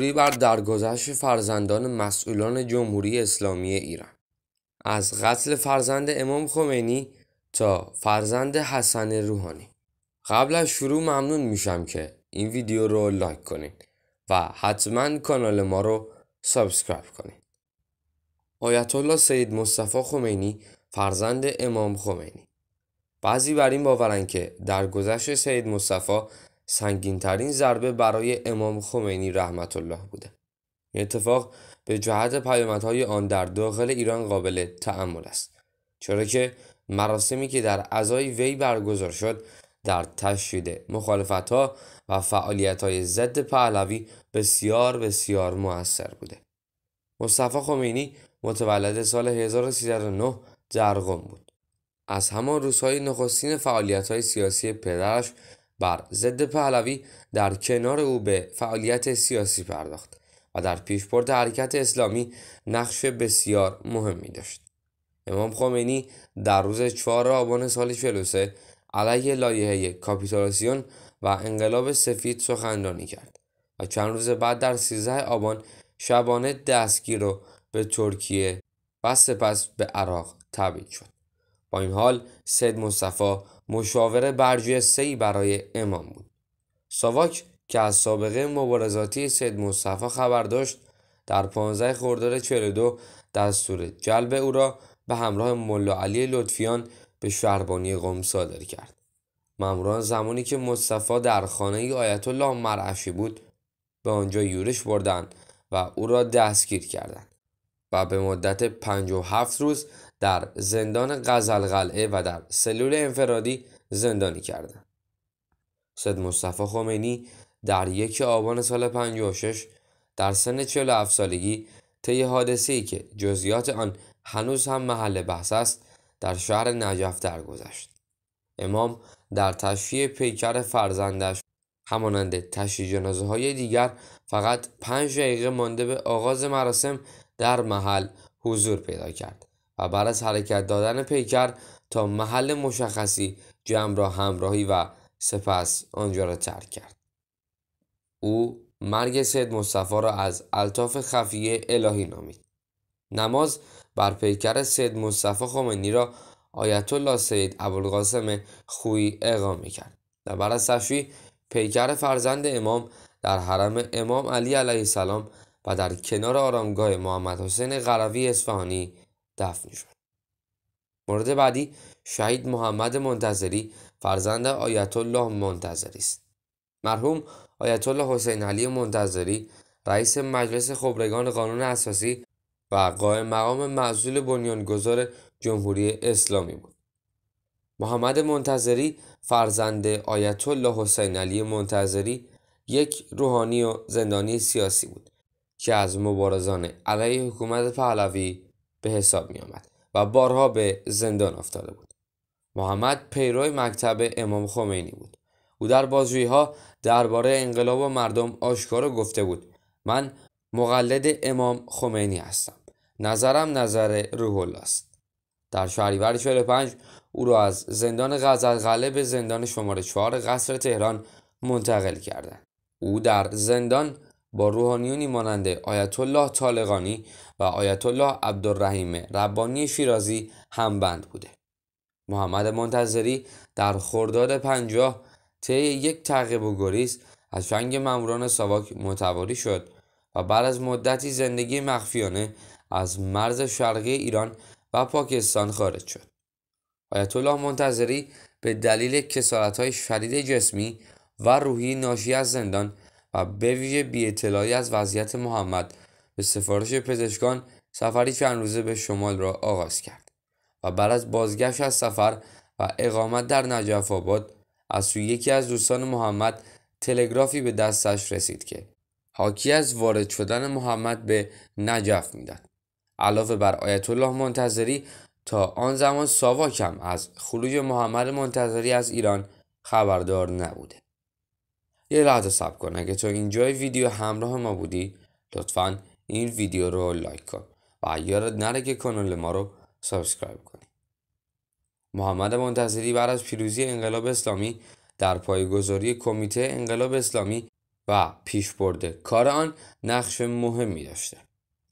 مشروری بر درگذشت فرزندان مسئولان جمهوری اسلامی ایران از قتل فرزند امام خمینی تا فرزند حسن روحانی قبل از شروع ممنون میشم که این ویدیو رو لایک کنید و حتما کانال ما رو سابسکرایب کنید. آیت الله سید مصطفی خمینی فرزند امام خمینی بعضی بر این باورن که درگذشت سید مصطفی ترین ضربه برای امام خمینی رحمت الله بوده این اتفاق به جهت پیامدهای آن در داخل ایران قابل تعمل است چرا که مراسمی که در ازای وی برگزار شد در تشدید مخالفت ها و فعالیت های ضد پهلوی بسیار بسیار موثر بوده مصطفی خمینی متولد سال 1309 در قم بود از همان روزهای نخستین فعالیت های سیاسی پدرش بر ضد پهلوی در کنار او به فعالیت سیاسی پرداخت و در پیشبرد حرکت اسلامی نقش بسیار مهمی داشت امام خمینی در روز 4 آبان سال 43 علیه لایحه کاپیتولاسیون و انقلاب سفید سخنرانی کرد و چند روز بعد در 13 آبان شبانه دستگیر رو به ترکیه و سپس به عراق تبعید شد با این حال سید مصطفی مشاور برجسته ای برای امام بود ساواک که از سابقه مبارزاتی سید مصطفی خبر داشت در 15 خرداد 42 دستور جلب او را به همراه ملا علی لطفیان به شربانی قم صادر کرد ممران زمانی که مصطفی در خانه ای آیت الله مرعشی بود به آنجا یورش بردند و او را دستگیر کردند و به مدت 57 روز در زندان قلعه و در سلول انفرادی زندانی کردند. سید مصطفی خمینی در یک آبان سال 56 در سن 47 سالگی طی ای که جزئیات آن هنوز هم محل بحث است در شهر نجف درگذشت. امام در تشییع پیکر فرزندش همانند تشییع جنازه های دیگر فقط پنج دقیقه مانده به آغاز مراسم در محل حضور پیدا کرد و بعد از حرکت دادن پیکر تا محل مشخصی جمع را همراهی و سپس آنجا را ترک کرد او مرگ سید مصطفی را از الطاف خفیه الهی نامید نماز بر پیکر سید مصطفی خمینی را آیت الله سید ابوالقاسم خویی اقام کرد و بعد از تشوی پیکر فرزند امام در حرم امام علی علیه السلام و در کنار آرامگاه محمد حسین غروی اصفهانی دفن مورد بعدی شهید محمد منتظری فرزند آیت الله منتظری است مرحوم آیت الله حسین علی منتظری رئیس مجلس خبرگان قانون اساسی و قائم مقام معزول بنیانگذار جمهوری اسلامی بود محمد منتظری فرزند آیت الله حسین علی منتظری یک روحانی و زندانی سیاسی بود که از مبارزان علیه حکومت پهلوی به حساب می آمد و بارها به زندان افتاده بود. محمد پیروی مکتب امام خمینی بود. او در بازجویی ها درباره انقلاب و مردم آشکارو گفته بود من مقلد امام خمینی هستم. نظرم نظر روح الله است. در شهریور 45 او را از زندان قلعه به زندان شماره 4 قصر تهران منتقل کردند. او در زندان با روحانیونی مانند آیت الله طالقانی و آیت الله عبدالرحیم ربانی شیرازی بند بوده. محمد منتظری در خرداد پنجاه طی یک تقیب و گریز از شنگ ماموران ساواک متواری شد و بعد از مدتی زندگی مخفیانه از مرز شرقی ایران و پاکستان خارج شد. آیت الله منتظری به دلیل های شدید جسمی و روحی ناشی از زندان و به ویژه بی اطلاعی از وضعیت محمد به سفارش پزشکان سفری چند روزه به شمال را آغاز کرد و بعد از بازگشت از سفر و اقامت در نجف آباد از سوی یکی از دوستان محمد تلگرافی به دستش رسید که حاکی از وارد شدن محمد به نجف میداد علاوه بر آیت الله منتظری تا آن زمان ساواکم از خروج محمد منتظری از ایران خبردار نبوده یه لحظه سب کن اگه تا اینجای ویدیو همراه ما بودی لطفا این ویدیو رو لایک کن و یادت نره که کانال ما رو سابسکرایب کنی محمد منتظری بعد از پیروزی انقلاب اسلامی در پایگذاری کمیته انقلاب اسلامی و برده کار آن نقش مهمی داشته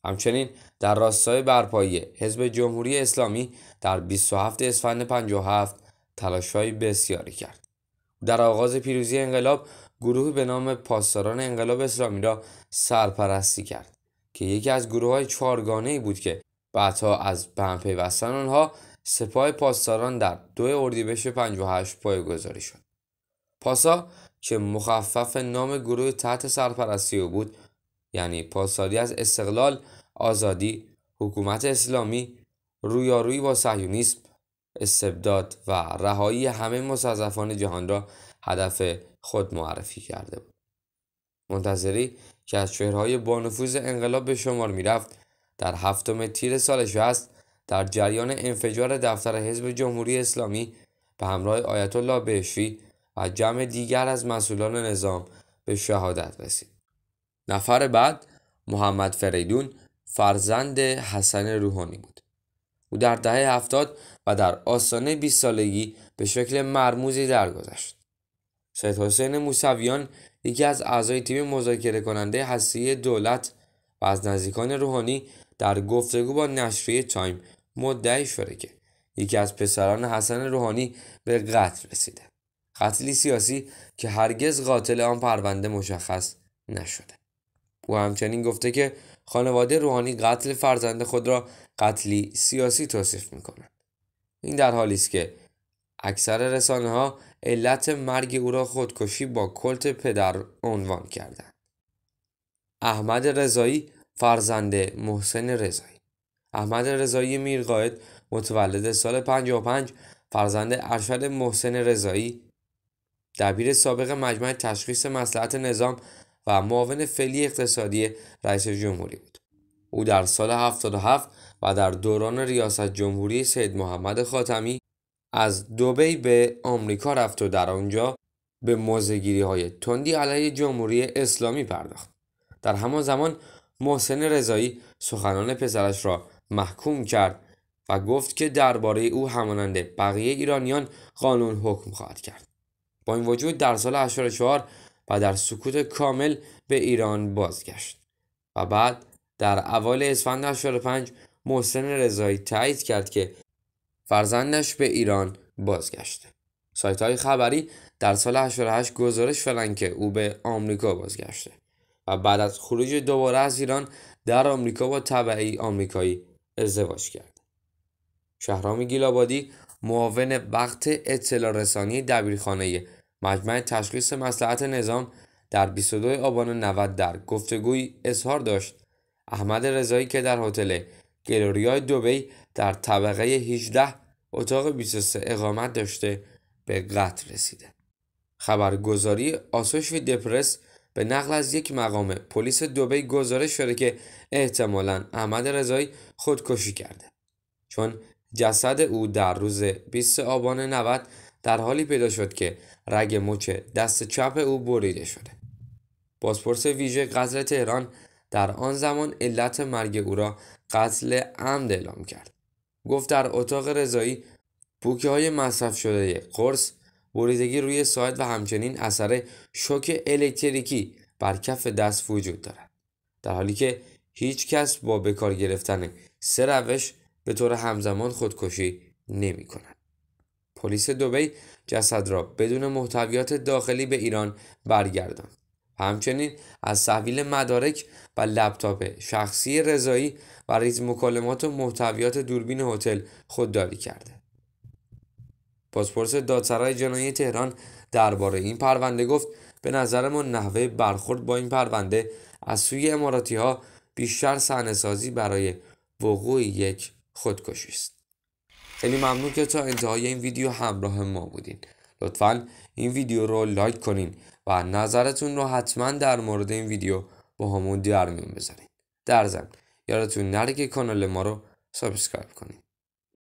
همچنین در راستای برپایی حزب جمهوری اسلامی در 27 اسفند 57 تلاشهایی بسیاری کرد در آغاز پیروزی انقلاب گروهی به نام پاسداران انقلاب اسلامی را سرپرستی کرد که یکی از گروه های چارگانه بود که بعدها از به پیوستن آنها سپاه پاسداران در دو اردیبهشت 58 پایگذاری شد پاسا که مخفف نام گروه تحت سرپرستی او بود یعنی پاسداری از استقلال آزادی حکومت اسلامی رویارویی با صهیونیسم استبداد و رهایی همه مستضعفان جهان را هدف خود معرفی کرده بود منتظری که از چهرههای بانفوذ انقلاب به شمار میرفت در هفتم تیر سال شست در جریان انفجار دفتر حزب جمهوری اسلامی به همراه آیت الله بهشی و جمع دیگر از مسئولان نظام به شهادت رسید. نفر بعد محمد فریدون فرزند حسن روحانی بود. او در دهه هفتاد و در آستانه 20 سالگی به شکل مرموزی درگذشت. سید حسین موسویان یکی از اعضای تیم مذاکره کننده هستی دولت و از نزدیکان روحانی در گفتگو با نشریه تایم مدعی شده که یکی از پسران حسن روحانی به قتل رسیده. قتلی سیاسی که هرگز قاتل آن پرونده مشخص نشده. او همچنین گفته که خانواده روحانی قتل فرزند خود را قتلی سیاسی توصیف میکنند این در حالی است که اکثر رسانه ها علت مرگ او را خودکشی با کلت پدر عنوان کردند احمد رضایی فرزند محسن رضایی احمد رضایی میرقائد متولد سال 55 فرزند ارشد محسن رضایی دبیر سابق مجمع تشخیص مسلحت نظام و معاون فعلی اقتصادی رئیس جمهوری بود او در سال 77 و در دوران ریاست جمهوری سید محمد خاتمی از دوبی به آمریکا رفت و در آنجا به موزگیری های تندی علیه جمهوری اسلامی پرداخت. در همان زمان محسن رضایی سخنان پسرش را محکوم کرد و گفت که درباره او همانند بقیه ایرانیان قانون حکم خواهد کرد. با این وجود در سال 84 و در سکوت کامل به ایران بازگشت و بعد در اوایل اسفند 85 محسن رضایی تایید کرد که فرزندش به ایران بازگشته سایت های خبری در سال 88 گزارش دادند که او به آمریکا بازگشته و بعد از خروج دوباره از ایران در آمریکا با طبعی آمریکایی ازدواج کرد. شهرام گیلابادی معاون وقت اطلاع رسانی دبیرخانه مجمع تشخیص مسلحت نظام در 22 آبان 90 در گفتگوی اظهار داشت احمد رضایی که در هتل گلوریا دوبی در طبقه 18 اتاق 23 اقامت داشته به قتل رسیده خبرگزاری آسوش دپرس به نقل از یک مقام پلیس دوبی گزارش شده که احتمالا احمد رضایی خودکشی کرده چون جسد او در روز 20 آبان 90 در حالی پیدا شد که رگ مچ دست چپ او بریده شده بازپرس ویژه قتل تهران در آن زمان علت مرگ او را قتل عمد اعلام کرد گفت در اتاق رضایی بوکه های مصرف شده قرص بریدگی روی ساعد و همچنین اثر شوک الکتریکی بر کف دست وجود دارد در حالی که هیچ کس با بکار گرفتن سه روش به طور همزمان خودکشی نمی کند. پلیس دوبی جسد را بدون محتویات داخلی به ایران برگرداند همچنین از تحویل مدارک و لپتاپ شخصی رضایی و ریز مکالمات و محتویات دوربین هتل خودداری کرده پاسپورس دادسرای جنایی تهران درباره این پرونده گفت به نظر ما نحوه برخورد با این پرونده از سوی اماراتی ها بیشتر صحنهسازی برای وقوع یک خودکشی است خیلی ممنون که تا انتهای این ویدیو همراه ما بودین لطفا این ویدیو رو لایک کنین و نظرتون رو حتما در مورد این ویدیو با همون در میون بذارین در ضمن یادتون نره که کانال ما رو سابسکرایب کنید